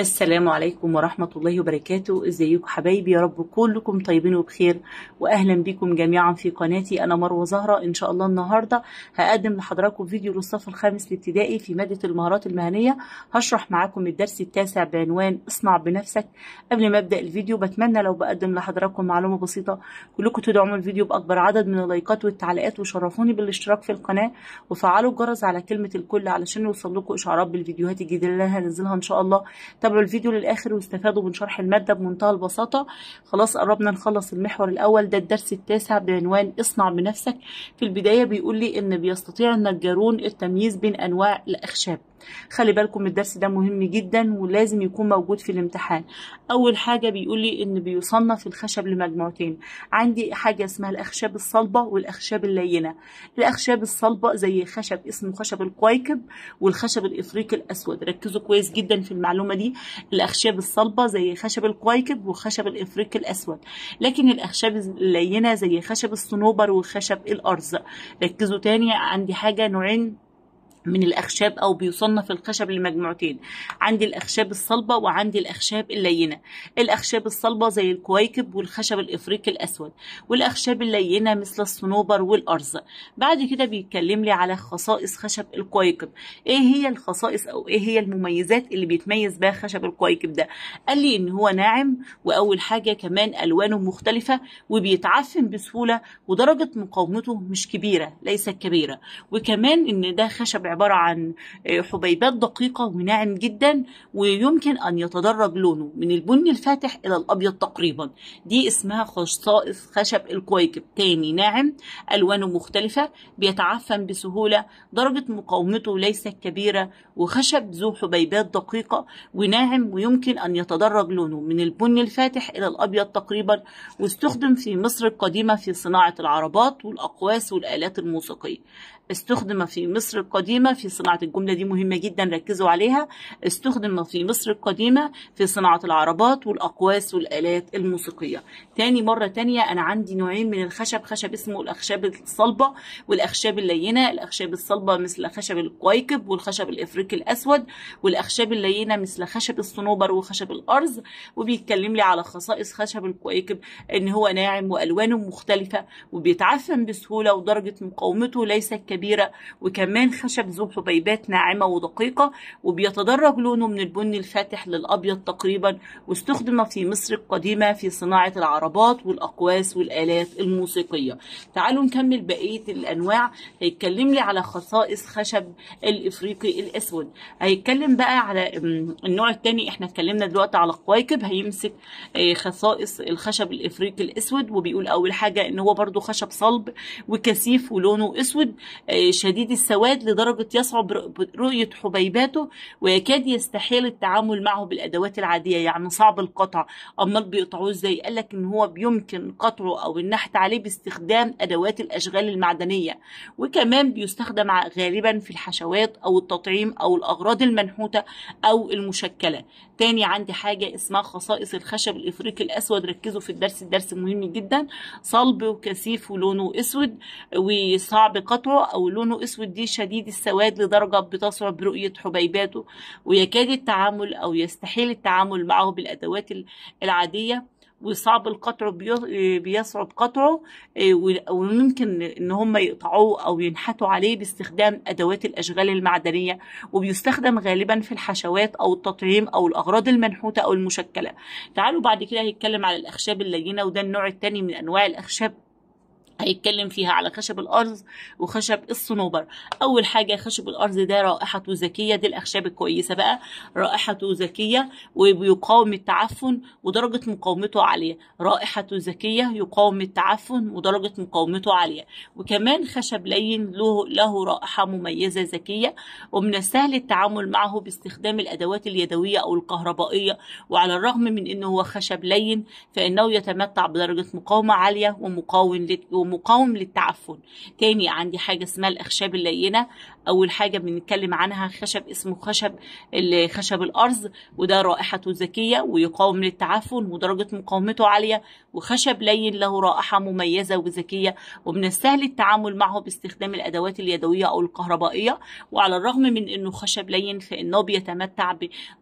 السلام عليكم ورحمة الله وبركاته ازيكم حبايبي يا رب كلكم طيبين وبخير واهلا بكم جميعا في قناتي انا مروة زهرة ان شاء الله النهاردة هقدم لحضراتكم فيديو للصف الخامس الابتدائي في مادة المهارات المهنية هشرح معاكم الدرس التاسع بعنوان اصنع بنفسك قبل ما ابدأ الفيديو بتمنى لو بقدم لحضراتكم معلومة بسيطة كلكم تدعموا الفيديو باكبر عدد من اللايكات والتعليقات وشرفوني بالاشتراك في القناة وفعلوا الجرس على كلمة الكل علشان يوصل لكم اشعارات بالفيديوهات الجديدة اللي هنزلها ان شاء الله تابعوا الفيديو للاخر واستفادوا من شرح الماده بمنتهى البساطه خلاص قربنا نخلص المحور الاول ده الدرس التاسع بعنوان اصنع بنفسك في البدايه بيقول لي ان بيستطيع النجارون التمييز بين انواع الاخشاب خلي بالكم الدرس ده مهم جدا ولازم يكون موجود في الامتحان اول حاجه بيقول لي ان بيصنف الخشب لمجموعتين عندي حاجه اسمها الاخشاب الصلبه والاخشاب اللينه الاخشاب الصلبه زي خشب اسمه خشب الكويكب والخشب الافريقي الاسود ركزوا كويس جدا في المعلومه دي الاخشاب الصلبه زي خشب الكويكب وخشب الافريقي الاسود لكن الاخشاب اللينه زي خشب الصنوبر وخشب الارز ركزوا تاني عندي حاجه نوعين من الأخشاب أو بيصنف الخشب لمجموعتين عندي الأخشاب الصلبة وعندي الأخشاب اللينة الأخشاب الصلبة زي الكويكب والخشب الإفريقي الأسود والأخشاب اللينة مثل الصنوبر والأرز بعد كده بيتكلم لي على خصائص خشب الكويكب إيه هي الخصائص أو إيه هي المميزات اللي بيتميز بها خشب الكويكب ده قال لي إن هو ناعم وأول حاجة كمان ألوانه مختلفة وبيتعفن بسهولة ودرجة مقاومته مش كبيرة ليست كبيرة وكمان إن ده خشب عبارة عن آه، حبيبات دقيقة وناعم جدا ويمكن أن يتدرج لونه من البني الفاتح إلى الأبيض تقريبا دي اسمها خصائص خشب الكويكب تاني ناعم ألوانه مختلفة بيتعفن بسهولة درجة مقاومته ليست كبيرة وخشب ذو حبيبات دقيقة وناعم ويمكن أن يتدرج لونه من البني الفاتح إلى الأبيض تقريبا واستخدم في مصر القديمة في صناعة العربات والأقواس والآلات الموسيقية استخدم في مصر القديمة في صناعة الجملة دي مهمة جدا ركزوا عليها استخدم في مصر القديمة في صناعة العربات والأقواس والآلات الموسيقية تاني مرة تانية أنا عندي نوعين من الخشب خشب اسمه الأخشاب الصلبة والأخشاب اللينة الأخشاب الصلبة مثل خشب القويكب والخشب الإفريقي الأسود والأخشاب اللينة مثل خشب الصنوبر وخشب الأرز وبيتكلم لي على خصائص خشب القويكب إن هو ناعم وألوانه مختلفة وبيتعفن بسهولة ودرجة مقاومته ليست كبيرة وكمان خشب ذو حبيبات ناعمة ودقيقة وبيتدرج لونه من البني الفاتح للأبيض تقريبا واستخدم في مصر القديمة في صناعة العربات والأقواس والآلات الموسيقية تعالوا نكمل بقية الأنواع هيتكلم لي على خصائص خشب الإفريقي الأسود هيتكلم بقى على النوع الثاني احنا اتكلمنا دلوقتي على القواكب هيمسك آه، خصائص الخشب الإفريقي الأسود وبيقول أول حاجة إن هو برضو خشب صلب وكثيف ولونه أسود آه، شديد السواد لدرجة يصعب رؤية حبيباته ويكاد يستحيل التعامل معه بالأدوات العادية يعني صعب القطع أمال بيقطعوه إزاي قال لك إن هو بيمكن قطعه أو النحت عليه باستخدام أدوات الأشغال المعدنية وكمان بيستخدم غالبا في الحشوات أو التطعيم أو الأغراض المنحوتة أو المشكلة تاني عندي حاجة اسمها خصائص الخشب الإفريقي الأسود ركزوا في الدرس الدرس مهم جدا صلب وكثيف ولونه أسود وصعب قطعه أو لونه أسود دي شديد السواد لدرجة بتصعب برؤية حبيباته ويكاد التعامل أو يستحيل التعامل معه بالأدوات العادية وصعب القطع بيصعب قطعه آه، وممكن ان هم يقطعوه او ينحتوا عليه باستخدام ادوات الاشغال المعدنيه وبيستخدم غالبا في الحشوات او التطعيم او الاغراض المنحوته او المشكله تعالوا بعد كده هيتكلم على الاخشاب اللينه وده النوع الثاني من انواع الاخشاب هيتكلم فيها على خشب الارز وخشب الصنوبر اول حاجه خشب الارز ده رائحته ذكيه دي الاخشاب الكويسه بقى رائحته ذكيه وبيقاوم التعفن ودرجه مقاومته عاليه رائحته ذكيه يقاوم التعفن ودرجه مقاومته عاليه وكمان خشب لين له له رائحه مميزه ذكيه ومن السهل التعامل معه باستخدام الادوات اليدويه او الكهربائيه وعلى الرغم من انه هو خشب لين فانه يتمتع بدرجه مقاومه عاليه ومقاوم ومقاوم للتعفن تاني عندي حاجة اسمها الأخشاب اللينة أول حاجة بنتكلم عنها خشب اسمه خشب خشب الأرز وده رائحته ذكية ويقاوم للتعفن ودرجة مقاومته عالية وخشب لين له رائحة مميزة وذكية ومن السهل التعامل معه باستخدام الأدوات اليدوية أو الكهربائية وعلى الرغم من أنه خشب لين فإنه بيتمتع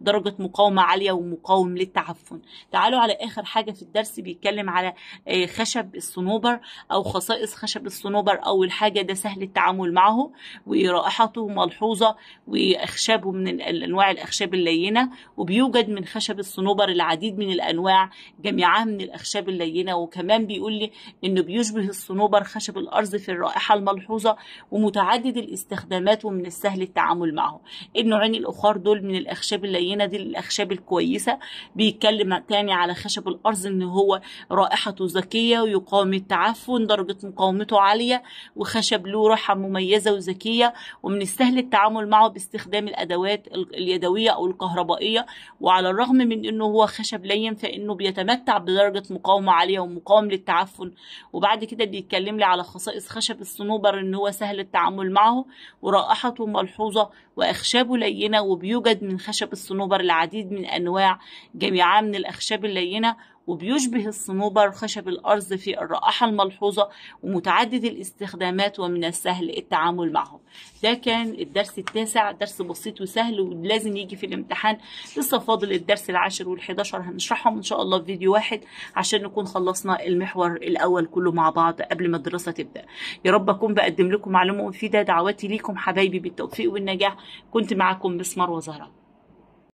بدرجة مقاومة عالية ومقاوم للتعفن تعالوا على آخر حاجة في الدرس بيتكلم على آه، خشب الصنوبر أو خصائص خشب الصنوبر أول حاجة ده سهل التعامل معه ورائحته ملحوظة وأخشابه من أنواع الأخشاب اللينة وبيوجد من خشب الصنوبر العديد من الأنواع جميعها من الأخشاب اللينة وكمان بيقول لي إنه بيشبه الصنوبر خشب الأرز في الرائحة الملحوظة ومتعدد الاستخدامات ومن السهل التعامل معه النوعين الأخر دول من الأخشاب اللينة دي الأخشاب الكويسة بيتكلم تاني على خشب الأرز إن هو رائحته ذكية ويقاوم التعفن درجة درجة مقاومته عالية وخشب له روحة مميزة وذكية ومن السهل التعامل معه باستخدام الأدوات اليدوية أو الكهربائية وعلى الرغم من أنه هو خشب لين فإنه بيتمتع بدرجة مقاومة عالية ومقاوم للتعفن وبعد كده بيتكلم لي على خصائص خشب الصنوبر أن هو سهل التعامل معه ورائحته ملحوظة وأخشابه لينة وبيوجد من خشب الصنوبر العديد من أنواع جميعها من الأخشاب اللينة وبيشبه الصنوبر خشب الأرز في الرائحة الملحوظة ومتعدد الاستخدامات ومن السهل التعامل معهم ده كان الدرس التاسع درس بسيط وسهل ولازم يجي في الامتحان لسه فاضل الدرس العاشر والحداشر هنشرحهم إن شاء الله في فيديو واحد عشان نكون خلصنا المحور الأول كله مع بعض قبل ما الدراسة تبدأ يا رب أكون بقدم لكم معلومة مفيدة دعواتي ليكم حبايبي بالتوفيق والنجاح كنت معكم مسمار وزهران